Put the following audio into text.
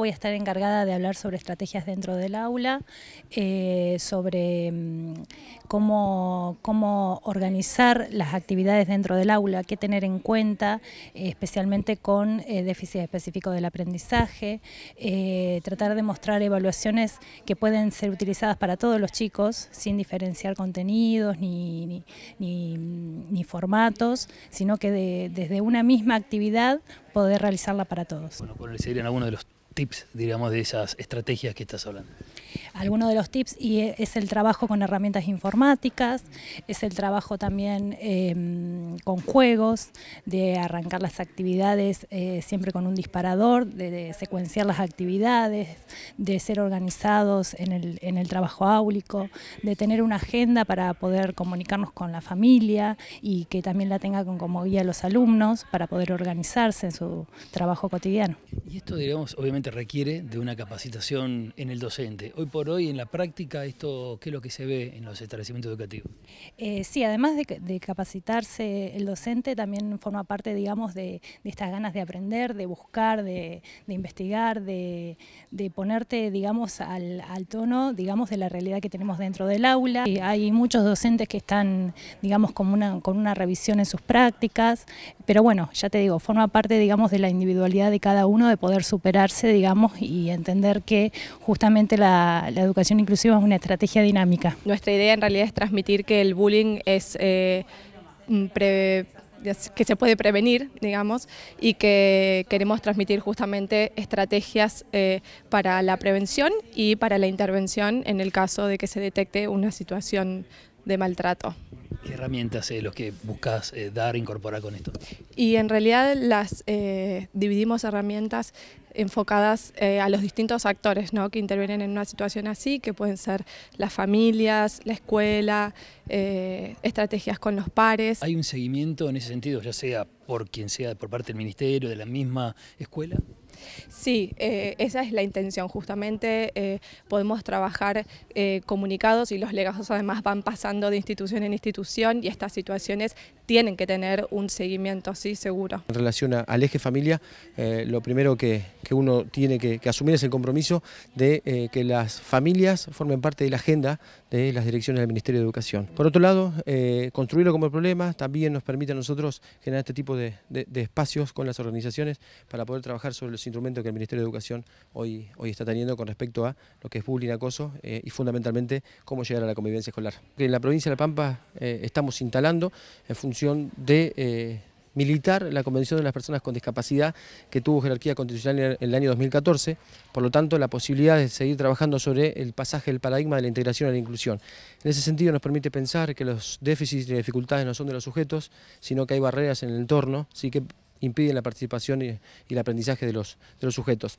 Voy a estar encargada de hablar sobre estrategias dentro del aula, eh, sobre mm, cómo, organizar las actividades dentro del aula, qué tener en cuenta, eh, especialmente con eh, déficit específico del aprendizaje, tratar de mostrar evaluaciones que pueden ser utilizadas para todos los chicos, sin diferenciar contenidos ni, ni, mm, formatos, sino que desde una misma actividad poder realizarla para todos. Bueno, ¿cuáles serían algunos de los tips, digamos, de esas estrategias que estás hablando? Alguno de los tips y e, es el trabajo con herramientas informáticas, es el trabajo también em, con juegos, de arrancar las actividades eh, siempre con un disparador, de, secuenciar las actividades, de ser organizados en el, trabajo áulico, de tener una agenda para poder comunicarnos con la familia y que también la tenga como guía los alumnos para poder organizarse en su trabajo cotidiano. Y esto, digamos, obviamente requiere de una capacitación en el docente hoy en la práctica esto, qué es lo que se ve en los establecimientos educativos? Eh, sí, además de, capacitarse el docente, también forma parte, digamos, de, estas ganas de aprender, de buscar, de, investigar, de, ponerte, digamos, al, tono, digamos, de la realidad que tenemos dentro del aula. Y hay muchos docentes que están, digamos, con una, con una revisión en sus prácticas, pero bueno, ya te digo, forma parte, digamos, de la individualidad de cada uno, de poder superarse, digamos, y entender que justamente la, la, educación inclusiva es una estrategia dinámica. Nuestra idea en realidad es transmitir que el bullying es... Eh, que se puede prevenir, digamos, y que queremos transmitir justamente estrategias eh, para la prevención y para la intervención en el caso de que se detecte una situación de maltrato. ¿Qué herramientas es eh, lo que buscas dar, incorporar con esto? Y en realidad las dividimos herramientas enfocadas eh, a los distintos actores que intervienen en una situación así, que pueden ser las familias, la escuela, eh, estrategias con los pares. ¿Hay un seguimiento en ese sentido, ya sea por quien sea, por parte del ministerio, de la misma escuela? Sí, eh, esa es la intención justamente. Eh, podemos trabajar eh, comunicados y los legados además van pasando de institución en institución y estas situaciones tienen que tener un seguimiento, así seguro. En relación al eje familia, lo primero que, uno tiene que, asumir es el compromiso de que las familias formen parte de la agenda de las direcciones del Ministerio de Educación. Por otro lado, construirlo como problema también nos permite a nosotros generar este tipo de espacios con las organizaciones para poder trabajar sobre los instrumentos que el Ministerio de Educación hoy, hoy está teniendo con respecto a lo que es bullying, acoso eh, y fundamentalmente cómo llegar a la convivencia escolar. En la provincia de La Pampa eh, estamos instalando en función de... Eh, militar la Convención de las Personas con Discapacidad que tuvo jerarquía constitucional en el año 2014, por lo tanto la posibilidad de seguir trabajando sobre el pasaje del paradigma de la integración a la inclusión. En ese sentido nos permite pensar que los déficits y dificultades no son de los sujetos, sino que hay barreras en el entorno, así que impiden la participación y, el aprendizaje de los, de los sujetos.